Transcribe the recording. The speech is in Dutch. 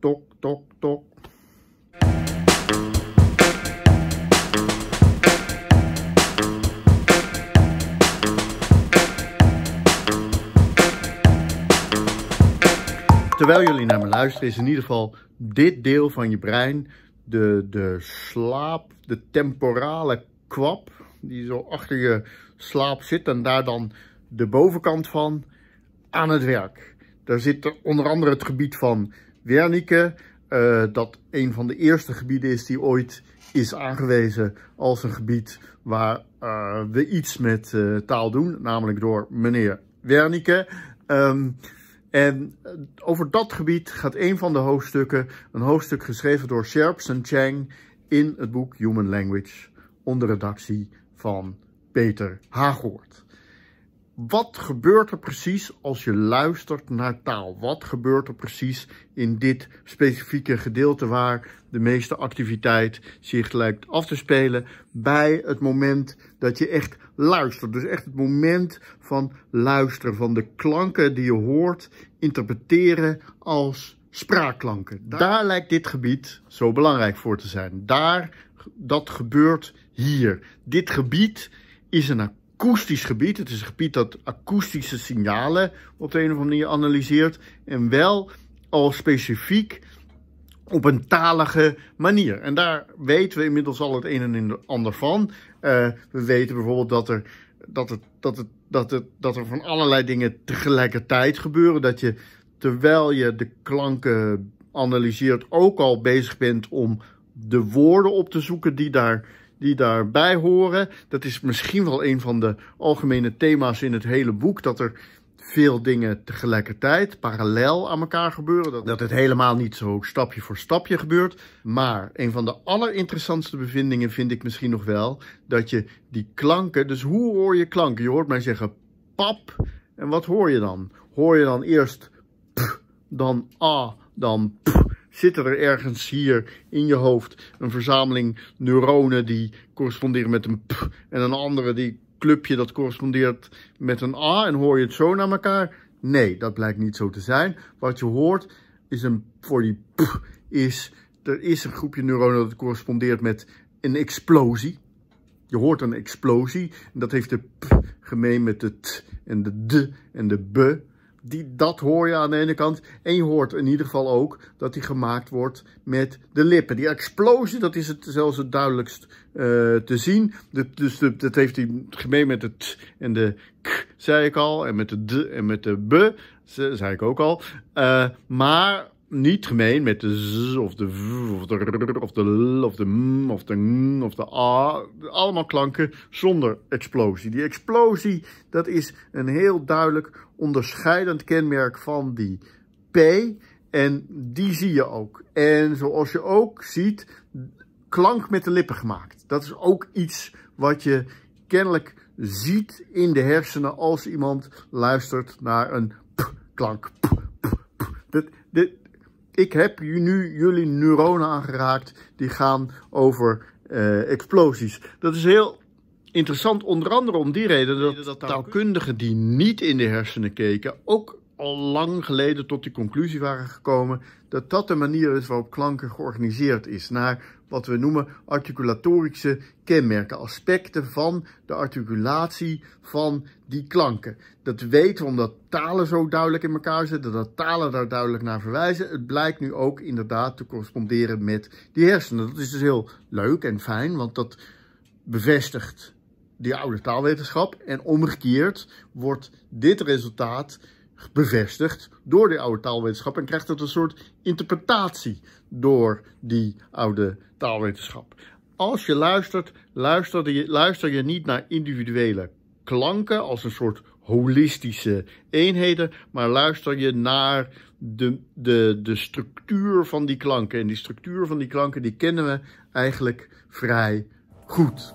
tok, tok, tok. Terwijl jullie naar me luisteren is in ieder geval dit deel van je brein, de, de slaap, de temporale kwap, die zo achter je slaap zit en daar dan de bovenkant van, aan het werk. Daar zit onder andere het gebied van Wernicke, eh, dat een van de eerste gebieden is die ooit is aangewezen als een gebied waar eh, we iets met eh, taal doen, namelijk door meneer Wernicke. Ehm, en over dat gebied gaat een van de hoofdstukken, een hoofdstuk geschreven door Sherps Chang in het boek Human Language, onder redactie van Peter Hagoort wat gebeurt er precies als je luistert naar taal? Wat gebeurt er precies in dit specifieke gedeelte waar de meeste activiteit zich lijkt af te spelen bij het moment dat je echt luistert? Dus echt het moment van luisteren, van de klanken die je hoort interpreteren als spraakklanken. Daar, lijkt dit gebied zo belangrijk voor te zijn. Daar, dat gebeurt hier. Dit gebied is een akoestisch gebied. Het is een gebied dat akoestische signalen op de een of andere manier analyseert. En wel al specifiek op een talige manier. En daar weten we inmiddels al het een en ander van. Eh, we weten bijvoorbeeld dat er, dat, het, dat, het, dat, het, dat er van allerlei dingen tegelijkertijd gebeuren. Dat je terwijl je de klanken analyseert ook al bezig bent om de woorden op te zoeken die daar die daarbij horen. Dat is misschien wel een van de algemene thema's in het hele boek. Dat er veel dingen tegelijkertijd, parallel aan elkaar gebeuren. Dat, het helemaal niet zo stapje voor stapje gebeurt. Maar een van de allerinteressantste bevindingen vind ik misschien nog wel dat je die klanken. Dus hoe hoor je klanken? Je hoort mij zeggen pap. En wat hoor je dan? Hoor je dan eerst p, dan a, dan p, zitten er ergens hier in je hoofd een verzameling neuronen die corresponderen met een p en een andere die clubje dat correspondeert met een a en hoor je het zo naar elkaar? Nee, dat blijkt niet zo te zijn. Wat je hoort is een, voor die p is, er is een groepje neuronen dat correspondeert met een explosie. Je hoort een explosie en dat heeft de p gemeen met de t en de d en de b die, dat hoor je aan de ene kant. En je hoort in ieder geval ook dat die gemaakt wordt met de lippen. Die explosie, dat is het zelfs het duidelijkst eh, te zien. dus dat heeft hij gemeen met het en de k, zei ik al. En met de d en met de b, zei ik ook al. Eh, maar niet gemeen met de z of de v of de r of de l of de m of de n of de a. Allemaal klanken zonder explosie. Die explosie, dat is een heel duidelijk onderscheidend kenmerk van die p. En die zie je ook. En zoals je ook ziet, klank met de lippen gemaakt. Dat is ook iets wat je kennelijk ziet in de hersenen als iemand luistert naar een p-klank. Dat, ik heb nu jullie neuronen aangeraakt die gaan over eh, explosies. Dat is heel interessant, onder andere om die reden dat taalkundigen die niet in de hersenen keken ook al lang geleden tot de conclusie waren gekomen dat dat de manier is waarop klanken georganiseerd is, naar wat we noemen articulatorische kenmerken, aspecten van de articulatie van die klanken. Dat weten we omdat talen zo duidelijk in elkaar zitten, dat talen daar duidelijk naar verwijzen. Het blijkt nu ook inderdaad te corresponderen met die hersenen. Dat is dus heel leuk en fijn, want dat bevestigt die oude taalwetenschap. En omgekeerd wordt dit resultaat bevestigd door die oude taalwetenschap en krijgt dat een soort interpretatie door die oude taalwetenschap. Als je luistert, luister je, luister je niet naar individuele klanken als een soort holistische eenheden, maar luister je naar de, de, de structuur van die klanken. En die structuur van die klanken, die kennen we eigenlijk vrij goed.